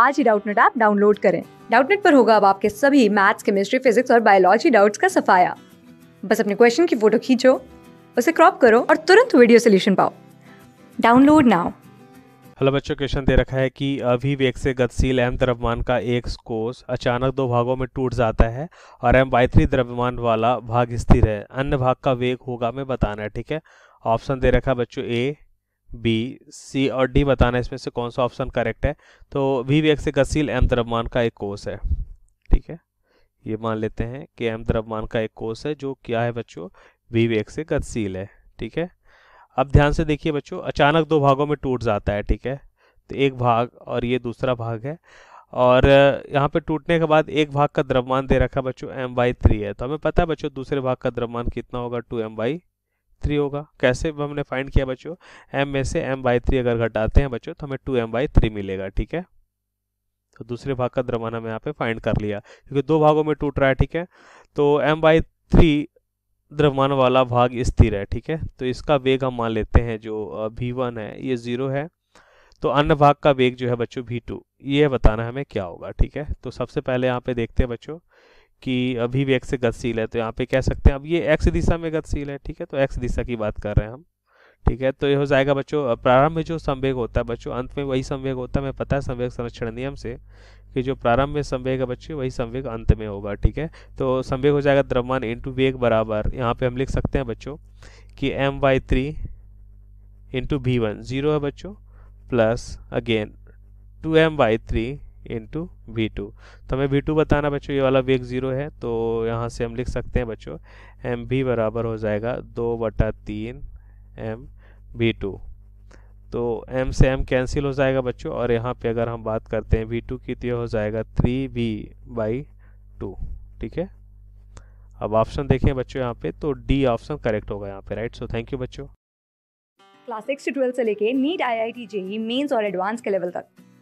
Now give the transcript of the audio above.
आज ही Doubtnut app download करें डाउटनेट पर होगा अब आपके सभी मैथ्स केमिस्ट्री फिजिक्स और बायोलॉजी डाउट्स का सफाया बस अपने क्वेश्चन की फोटो खींचो उसे क्रॉप करो और तुरंत वीडियो सोल्यूशन पाओ डाउनलोड नाउ हेलो बच्चों क्वेश्चन दे रखा है कि अभिवेक से गतिशील एम द्रव्यमान का एक कोष अचानक दो भागों में टूट जाता है और एम बाई थ्री द्रव्यमान वाला भाग स्थिर है अन्य भाग का वेग होगा मैं बताना है ठीक है ऑप्शन दे रखा है बच्चों ए बी सी और डी बताना है इसमें से कौन सा ऑप्शन करेक्ट है तो वी वी से गसील एम द्रव्यमान का एक कोर्स है ठीक है ये मान लेते हैं कि एम द्रव्यमान का एक कोर्स है जो क्या है बच्चों वी वी से गतिशील है ठीक है अब ध्यान से देखिए बच्चों अचानक दो भागों में टूट जाता है ठीक है तो एक भाग और ये दूसरा भाग है और यहाँ पे टूटने के बाद एक भाग का द्रव्यमान दे रखा है बच्चों एम बाई थ्री है तो हमें पता है बच्चों दूसरे भाग का द्रव्यमान कितना होगा टू एम बाई थ्री होगा कैसे हमने फाइंड किया बच्चों एम में से एम बाई थ्री अगर घटाते हैं बच्चों तो हमें टू एम बाई थ्री मिलेगा ठीक है तो दूसरे भाग का द्रव्यमान हमें यहाँ पे फाइंड कर लिया क्योंकि दो भागों में टूट रहा है ठीक है तो एम बाई थ्री द्रव्यमान वाला भाग स्थिर है ठीक है तो इसका वेग हम मान लेते हैं जो वी वन है ये जीरो है तो अन्य भाग का वेग जो है बच्चों वी टू ये बताना हमें क्या होगा ठीक है तो सबसे पहले यहाँ पे देखते हैं बच्चों कि अभी भी एक्स से गतिशील है तो यहाँ पे कह सकते हैं अब ये एक्स दिशा में गतिशील है ठीक है तो एक्स दिशा की बात कर रहे हैं हम ठीक है तो ये हो जाएगा बच्चों प्रारंभ में जो संवेग होता है बच्चों अंत में वही संवेग होता है मैं पता है संवेग संरक्षण नियम से कि जो प्रारंभ में संवेग है बच्चे वही संवेग अंत में होगा ठीक है तो संवेग हो जाएगा द्रव्यमान इंटू वेग बराबर यहाँ पे हम लिख सकते हैं बच्चों कि M Y three into V one zero है बच्चों plus again two M Y three into V two तो हमें वी टू बताना बच्चों ये वाला वेग ज़ीरो है तो यहाँ से हम लिख सकते हैं बच्चों एम बी बराबर हो जाएगा दो बटा तीन एम वी टू तो एम से एम कैंसिल हो जाएगा बच्चों और यहाँ पे अगर हम बात करते हैं वी टू की तो हो जाएगा थ्री वी बाई टू ठीक है अब ऑप्शन देखें बच्चों यहाँ पे तो डी ऑप्शन करेक्ट होगा यहाँ पे राइट सो थैंक यू बच्चों क्लास सिक्स से ट्वेल्थ से लेके NEET I I T JEE Mains और एडवांस के लेवल तक